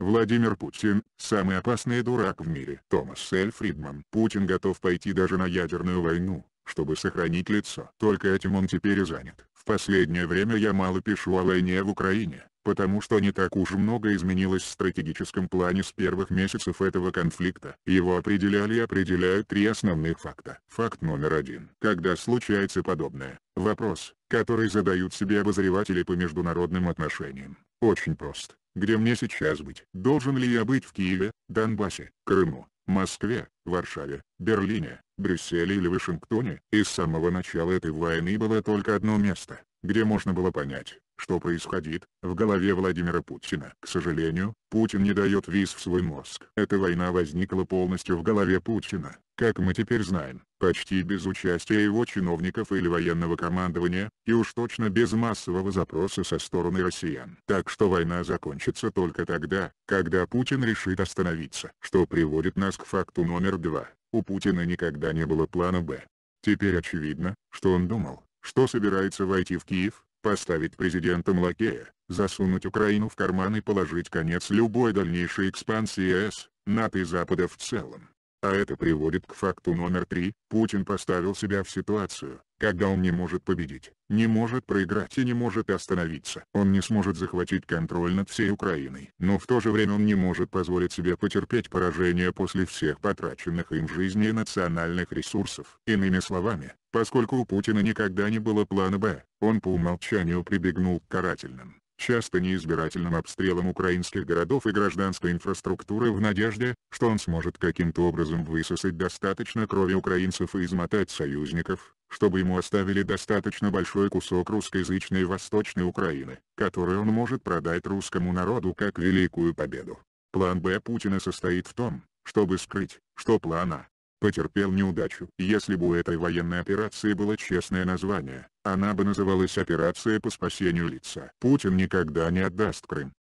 Владимир Путин – самый опасный дурак в мире. Томас Эль Фридман. Путин готов пойти даже на ядерную войну, чтобы сохранить лицо. Только этим он теперь и занят. В последнее время я мало пишу о войне в Украине, потому что не так уж много изменилось в стратегическом плане с первых месяцев этого конфликта. Его определяли и определяют три основных факта. Факт номер один. Когда случается подобное, вопрос, который задают себе обозреватели по международным отношениям, очень прост. Где мне сейчас быть? Должен ли я быть в Киеве, Донбассе, Крыму, Москве, Варшаве, Берлине, Брюсселе или Вашингтоне? И с самого начала этой войны было только одно место, где можно было понять, что происходит, в голове Владимира Путина. К сожалению, Путин не дает виз в свой мозг. Эта война возникла полностью в голове Путина как мы теперь знаем, почти без участия его чиновников или военного командования, и уж точно без массового запроса со стороны россиян. Так что война закончится только тогда, когда Путин решит остановиться, что приводит нас к факту номер два. У Путина никогда не было плана «Б». Теперь очевидно, что он думал, что собирается войти в Киев, поставить президентом лакея, засунуть Украину в карман и положить конец любой дальнейшей экспансии С. НАТО и Запада в целом. А это приводит к факту номер три, Путин поставил себя в ситуацию, когда он не может победить, не может проиграть и не может остановиться. Он не сможет захватить контроль над всей Украиной, но в то же время он не может позволить себе потерпеть поражение после всех потраченных им жизни и национальных ресурсов. Иными словами, поскольку у Путина никогда не было плана «Б», он по умолчанию прибегнул к карательным, часто неизбирательным обстрелом украинских городов и гражданской инфраструктуры в надежде, что он сможет каким-то образом высосать достаточно крови украинцев и измотать союзников, чтобы ему оставили достаточно большой кусок русскоязычной Восточной Украины, который он может продать русскому народу как великую победу. План Б Путина состоит в том, чтобы скрыть, что план А потерпел неудачу. Если бы у этой военной операции было честное название, она бы называлась «Операция по спасению лица». Путин никогда не отдаст Крым.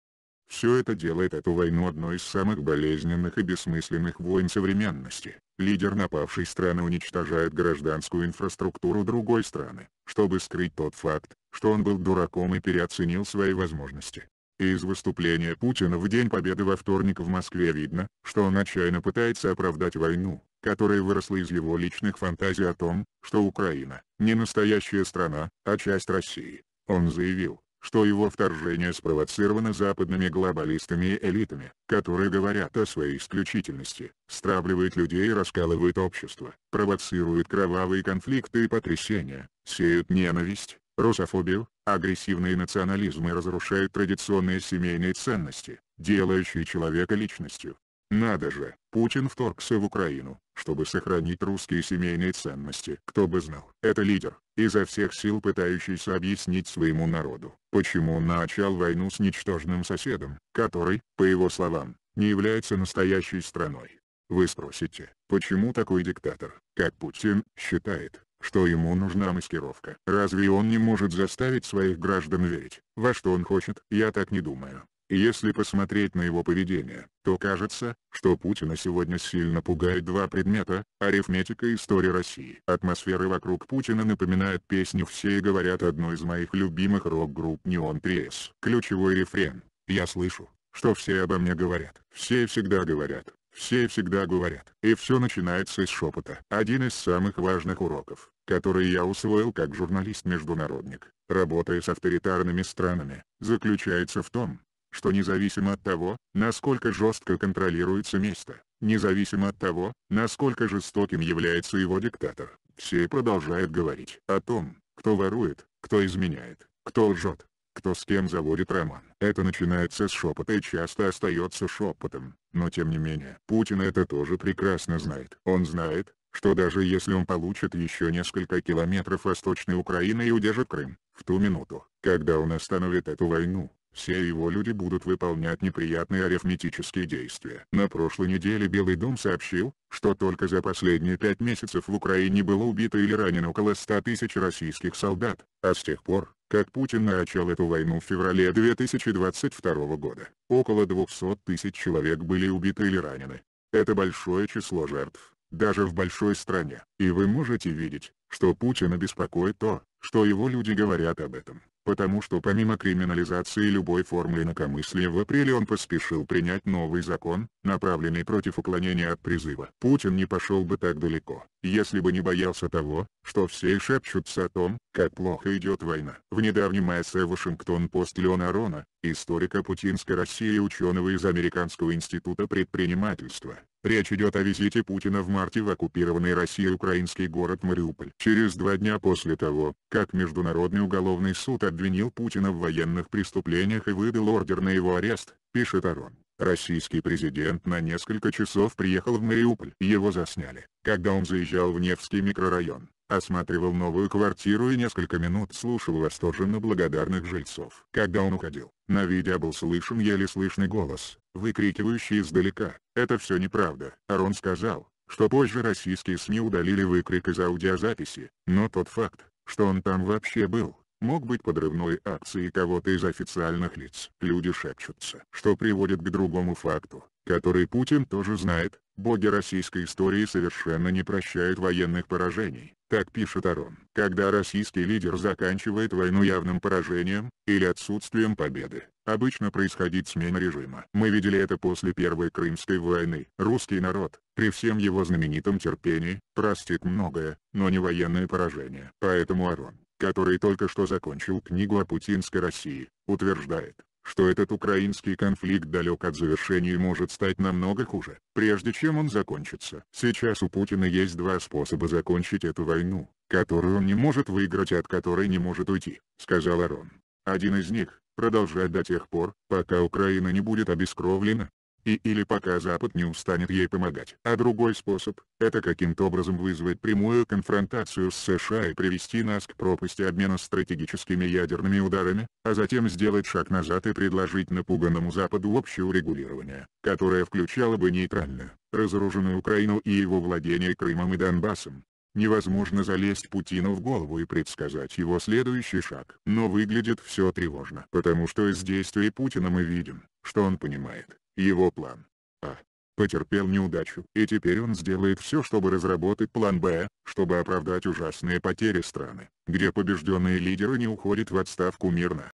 Все это делает эту войну одной из самых болезненных и бессмысленных войн современности. Лидер напавшей страны уничтожает гражданскую инфраструктуру другой страны, чтобы скрыть тот факт, что он был дураком и переоценил свои возможности. Из выступления Путина в День Победы во вторник в Москве видно, что он отчаянно пытается оправдать войну, которая выросла из его личных фантазий о том, что Украина – не настоящая страна, а часть России. Он заявил, что его вторжение спровоцировано западными глобалистами и элитами, которые говорят о своей исключительности, стравливают людей и раскалывают общество, провоцируют кровавые конфликты и потрясения, сеют ненависть, русофобию, агрессивные национализмы разрушают традиционные семейные ценности, делающие человека личностью. Надо же, Путин вторгся в Украину, чтобы сохранить русские семейные ценности. Кто бы знал, это лидер, изо всех сил пытающийся объяснить своему народу, почему он начал войну с ничтожным соседом, который, по его словам, не является настоящей страной. Вы спросите, почему такой диктатор, как Путин, считает, что ему нужна маскировка? Разве он не может заставить своих граждан верить, во что он хочет? Я так не думаю. Если посмотреть на его поведение, то кажется, что Путина сегодня сильно пугают два предмета, арифметика и история России. Атмосфера вокруг Путина напоминает песню «Все и говорят» одной из моих любимых рок-групп Neon Trees. Ключевой рефрен. Я слышу, что все обо мне говорят. Все всегда говорят. Все всегда говорят. И все начинается с шепота. Один из самых важных уроков, который я усвоил как журналист-международник, работая с авторитарными странами, заключается в том, что независимо от того, насколько жестко контролируется место, независимо от того, насколько жестоким является его диктатор, все продолжают говорить о том, кто ворует, кто изменяет, кто лжет, кто с кем заводит роман. Это начинается с шепота и часто остается шепотом, но тем не менее Путин это тоже прекрасно знает. Он знает, что даже если он получит еще несколько километров восточной Украины и удержит Крым, в ту минуту, когда он остановит эту войну, все его люди будут выполнять неприятные арифметические действия. На прошлой неделе Белый дом сообщил, что только за последние пять месяцев в Украине было убито или ранено около 100 тысяч российских солдат, а с тех пор, как Путин начал эту войну в феврале 2022 года, около 200 тысяч человек были убиты или ранены. Это большое число жертв, даже в большой стране, и вы можете видеть, что Путин беспокоит то, что его люди говорят об этом потому что помимо криминализации любой формы инакомыслия в апреле он поспешил принять новый закон, направленный против уклонения от призыва. Путин не пошел бы так далеко, если бы не боялся того, что все шепчутся о том, как плохо идет война. В недавнем эссе «Вашингтон-Пост» Леона Рона, историка путинской России и ученого из Американского института предпринимательства, речь идет о визите Путина в марте в оккупированный Россией украинский город Мариуполь. Через два дня после того, как Международный уголовный суд обвинил Путина в военных преступлениях и выдал ордер на его арест, пишет Арон. Российский президент на несколько часов приехал в Мариуполь. Его засняли, когда он заезжал в Невский микрорайон, осматривал новую квартиру и несколько минут слушал восторженно благодарных жильцов. Когда он уходил, на видео был слышен еле слышный голос, выкрикивающий издалека «Это все неправда». Арон сказал, что позже российские СМИ удалили выкрик из аудиозаписи, но тот факт, что он там вообще был, мог быть подрывной акцией кого-то из официальных лиц. Люди шепчутся, что приводит к другому факту, который Путин тоже знает, боги российской истории совершенно не прощают военных поражений. Так пишет Арон. Когда российский лидер заканчивает войну явным поражением, или отсутствием победы, обычно происходит смена режима. Мы видели это после Первой Крымской войны. Русский народ, при всем его знаменитом терпении, простит многое, но не военное поражение. Поэтому Арон, который только что закончил книгу о путинской России, утверждает, что этот украинский конфликт далек от завершения и может стать намного хуже, прежде чем он закончится. Сейчас у Путина есть два способа закончить эту войну, которую он не может выиграть и от которой не может уйти, сказал Арон. Один из них – продолжать до тех пор, пока Украина не будет обескровлена, и или пока Запад не устанет ей помогать. А другой способ – это каким-то образом вызвать прямую конфронтацию с США и привести нас к пропасти обмена стратегическими ядерными ударами, а затем сделать шаг назад и предложить напуганному Западу общее регулирование, которое включало бы нейтральную, разоруженную Украину и его владение Крымом и Донбассом. Невозможно залезть Путину в голову и предсказать его следующий шаг. Но выглядит все тревожно, потому что из действий Путина мы видим, что он понимает, его план А. Потерпел неудачу, и теперь он сделает все, чтобы разработать план Б, чтобы оправдать ужасные потери страны, где побежденные лидеры не уходят в отставку мирно,